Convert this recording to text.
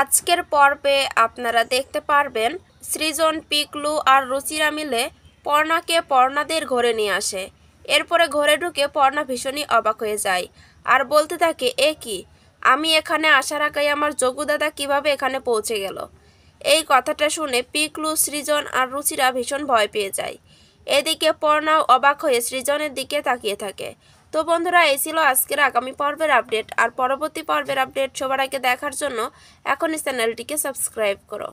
আজকের পর্বে আপনারা দেখতে পারবেন সৃজন পিকলু আর রুচিরা মিলে পর্ণাকে পর্ণাদের ঘরে নিয়ে আসে এরপরে ঘরে ঢুকে পর্ণা ভীষণই অবাক হয়ে যায় আর বলতে থাকে এ কি আমি এখানে আসার আগে আমার দাদা কিভাবে এখানে পৌঁছে গেল এই কথাটা শুনে পিকলু সৃজন আর রুচিরা ভীষণ ভয় পেয়ে যায় এদিকে পর্ণাও অবাক হয়ে সৃজনের দিকে তাকিয়ে থাকে তো বন্ধুরা এই ছিল আজকের আগামী পর্বের আপডেট আর পরবর্তী পর্বের আপডেট সবার আগে দেখার জন্য এখনই চ্যানেলটিকে সাবস্ক্রাইব করো